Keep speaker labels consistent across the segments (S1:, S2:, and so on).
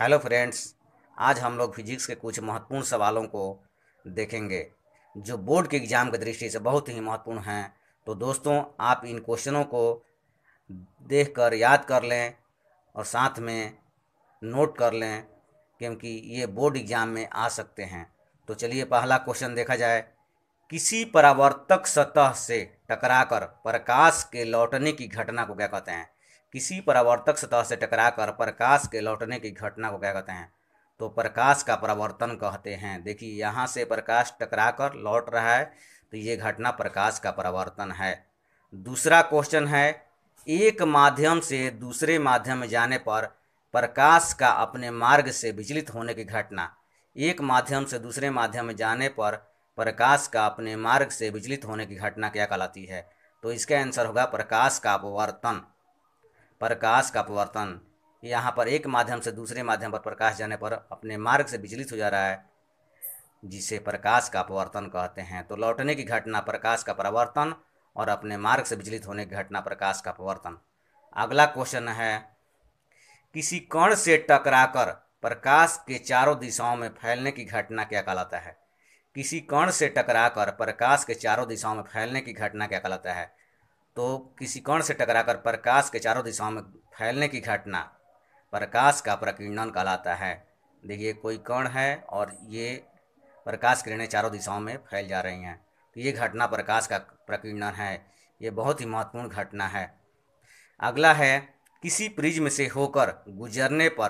S1: hello friends आज हम लोग फिजिक्स के कुछ महत्वपूर्ण सवालों को देखेंगे जो बोर्ड के एग्ज़ाम के दृष्टि से बहुत ही महत्वपूर्ण हैं तो दोस्तों आप इन क्वेश्चनों को देखकर याद कर लें और साथ में नोट कर लें क्योंकि ये बोर्ड एग्ज़ाम में आ सकते हैं तो चलिए पहला क्वेश्चन देखा जाए किसी परावर्तक सतह से टकराकर प्रकाश के लौटने की घटना को क्या कहते हैं किसी परावर्तक सतह से टकराकर प्रकाश के लौटने की घटना को क्या कहते हैं तो प्रकाश का परावर्तन कहते हैं देखिए यहाँ से प्रकाश टकराकर लौट रहा है तो ये घटना प्रकाश का परावर्तन है दूसरा क्वेश्चन है एक माध्यम से दूसरे माध्यम में जाने पर प्रकाश का अपने मार्ग से विचलित होने की घटना एक माध्यम से दूसरे माध्यम में जाने पर प्रकाश का अपने मार्ग से विचलित होने की घटना क्या कहलाती है तो इसका आंसर होगा प्रकाश का अपवर्तन प्रकाश का अपवर्तन यहाँ पर एक माध्यम से दूसरे माध्यम पर प्रकाश जाने पर अपने मार्ग से विचलित हो जा रहा है जिसे प्रकाश का अपवर्तन कहते हैं तो लौटने की घटना प्रकाश का परावर्तन और अपने मार्ग से विचलित होने की घटना प्रकाश का अपवर्तन अगला क्वेश्चन है किसी कण से टकराकर प्रकाश के चारों दिशाओं में फैलने की घटना क्या कहलाता है किसी कण से टकराकर प्रकाश के चारों दिशाओं में फैलने की घटना क्या कहलाता है तो किसी कण से टकराकर प्रकाश के चारों दिशाओं में फैलने की घटना प्रकाश का प्रकीर्णन कहलाता है देखिए कोई कण है और ये प्रकाश किरणें चारों दिशाओं में फैल जा रही हैं तो ये घटना प्रकाश का प्रकीर्णन है ये बहुत ही महत्वपूर्ण घटना है अगला है किसी प्रिज्म से होकर गुजरने पर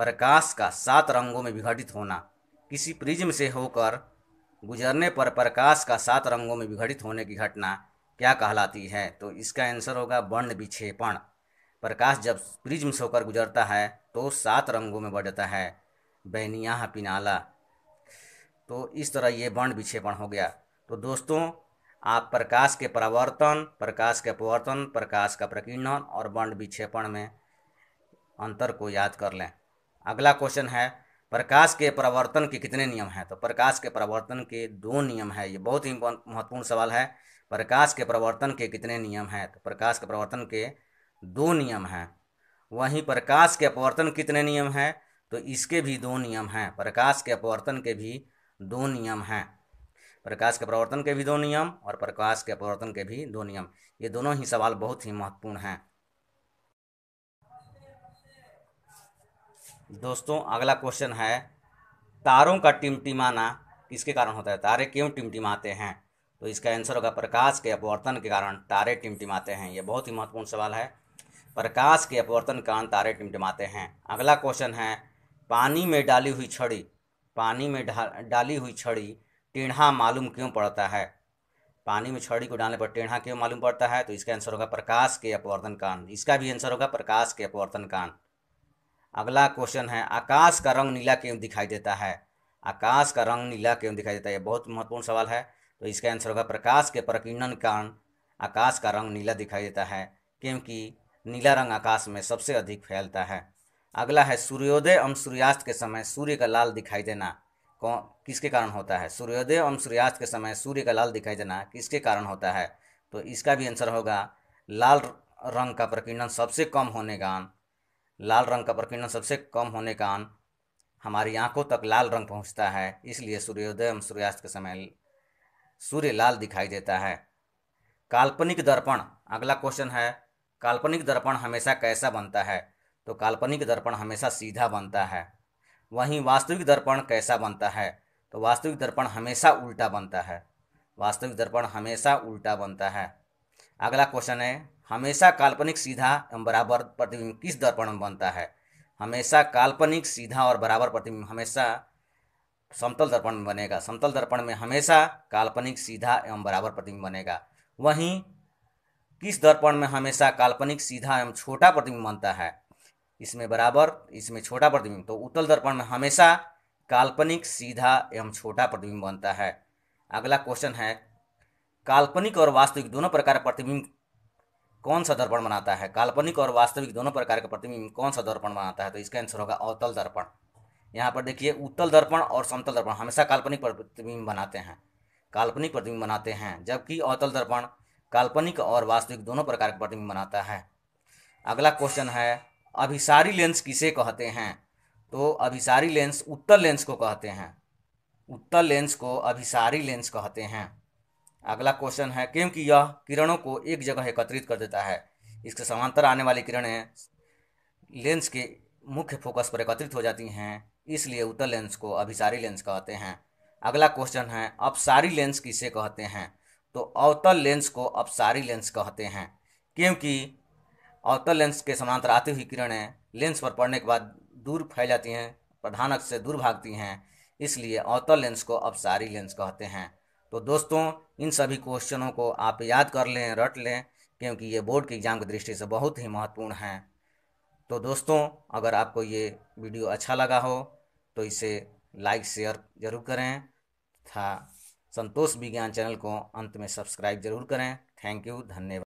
S1: प्रकाश का सात रंगों में विघटित होना किसी प्रिज्म से होकर गुजरने पर प्रकाश का सात रंगों में विघटित होने की घटना क्या कहलाती है तो इसका आंसर होगा वर्ण विक्षेपण प्रकाश जब प्रिज्म से होकर गुजरता है तो सात रंगों में बढ़ता है बैनिया पिनाला तो इस तरह ये वर्ण विक्षेपण हो गया तो दोस्तों आप प्रकाश के परावर्तन प्रकाश के अपवर्तन प्रकाश का प्रकीर्णन और वर्ण विक्षेपण में अंतर को याद कर लें अगला क्वेश्चन है प्रकाश के प्रवर्तन के कितने नियम हैं तो प्रकाश के प्रवर्तन के दो नियम हैं ये बहुत ही महत्वपूर्ण सवाल है प्रकाश के प्रवर्तन के कितने नियम हैं तो प्रकाश के प्रवर्तन के दो नियम हैं वहीं प्रकाश के अपवर्तन कितने नियम हैं तो इसके भी दो नियम हैं प्रकाश के अपवर्तन के भी दो नियम हैं प्रकाश के प्रवर्तन के भी दो नियम और प्रकाश के अपवर्तन के भी दो नियम ये दोनों ही सवाल बहुत ही महत्वपूर्ण हैं दोस्तों अगला क्वेश्चन है तारों का टिमटिमाना किसके कारण होता है तारे क्यों टिमटिमाते हैं तो इसका आंसर होगा प्रकाश के अपवर्तन के कारण तारे टिमटिमाते हैं यह बहुत ही महत्वपूर्ण सवाल है प्रकाश के अपवर्तन कारण तारे टिमटिमाते हैं अगला क्वेश्चन है पानी में डाली हुई छड़ी पानी में डा, डाली हुई छड़ी टेढ़ा मालूम क्यों पड़ता है पानी में छड़ी को डालने पर टेढ़ा क्यों मालूम पड़ता है तो इसका आंसर होगा प्रकाश के अपवर्तन कान इसका भी आंसर होगा प्रकाश के अपवर्तन कान अगला क्वेश्चन है आकाश का रंग नीला क्यों दिखाई देता है आकाश का रंग नीला क्यों दिखाई देता है बहुत महत्वपूर्ण सवाल है तो इसका आंसर होगा प्रकाश के प्रकीर्णन कारण आकाश का रंग नीला दिखाई देता है क्योंकि नीला रंग आकाश में सबसे अधिक फैलता है अगला है सूर्योदय एवं सूर्यास्त के समय सूर्य का लाल दिखाई देना कौन किसके कारण होता है सूर्योदय एवं सूर्यास्त के समय सूर्य का लाल दिखाई देना किसके कारण होता है तो इसका भी आंसर होगा लाल रंग का प्रकीर्णन सबसे कम होने का लाल रंग का प्रकीर्णन सबसे कम होने का कारण हमारी आंखों तक लाल रंग पहुंचता है इसलिए सूर्योदय एवं सूर्यास्त के समय सूर्य लाल दिखाई देता है काल्पनिक दर्पण अगला क्वेश्चन है काल्पनिक दर्पण हमेशा कैसा बनता है तो काल्पनिक दर्पण हमेशा सीधा बनता है वहीं वास्तविक दर्पण कैसा बनता है तो वास्तविक दर्पण हमेशा उल्टा बनता है वास्तविक दर्पण हमेशा उल्टा बनता है अगला क्वेश्चन है हमेशा काल्पनिक सीधा एवं बराबर प्रतिबिंब किस दर्पण में बनता है हमेशा काल्पनिक सीधा और बराबर प्रतिबिंब हमेशा समतल दर्पण में बनेगा समतल दर्पण में हमेशा काल्पनिक सीधा एवं बराबर प्रतिबिंब बनेगा वहीं किस दर्पण में हमेशा काल्पनिक सीधा एवं छोटा प्रतिबिंब बनता है इसमें बराबर इसमें छोटा प्रतिबिंब तो उत्तल दर्पण में हमेशा काल्पनिक सीधा एवं छोटा प्रतिबिंब बनता है अगला क्वेश्चन है काल्पनिक और वास्तविक दोनों प्रकार प्रतिबिंब कौन सा दर्पण बनाता है काल्पनिक और वास्तविक दोनों प्रकार के प्रतिबिंब कौन सा दर्पण बनाता है तो इसका आंसर होगा अवतल दर्पण यहाँ पर देखिए उत्तल दर्पण और समतल दर्पण हमेशा काल्पनिक प्रतिबिंब बनाते हैं काल्पनिक प्रतिबिंब बनाते हैं जबकि अवतल दर्पण काल्पनिक और वास्तविक दोनों प्रकार के प्रतिबिंब बनाता है अगला क्वेश्चन है अभिसारी लेंस किसे कहते हैं तो अभिसारी लेंस उत्तल लेंस को कहते हैं उत्तल लेंस को अभिसारी लेंस कहते हैं अगला क्वेश्चन है क्योंकि यह किरणों को एक जगह एकत्रित कर देता है इसके समांतर आने वाली किरणें लेंस के मुख्य फोकस पर एकत्रित हो जाती हैं इसलिए उत्तर लेंस को अभिसारी लेंस कहते हैं अगला क्वेश्चन है अपसारी लेंस किसे कहते हैं तो अवतल लेंस को अपसारी लेंस कहते हैं क्योंकि अवतल लेंस के समांतर आती हुई किरणें लेंस पर पड़ने के बाद दूर फैल जाती हैं प्रधानक से दूर भागती हैं इसलिए अवतल लेंस को अपसारी लेंस कहते हैं तो दोस्तों इन सभी क्वेश्चनों को आप याद कर लें रट लें क्योंकि ये बोर्ड के एग्ज़ाम की दृष्टि से बहुत ही महत्वपूर्ण हैं तो दोस्तों अगर आपको ये वीडियो अच्छा लगा हो तो इसे लाइक शेयर जरूर करें था संतोष विज्ञान चैनल को अंत में सब्सक्राइब जरूर करें थैंक यू धन्यवाद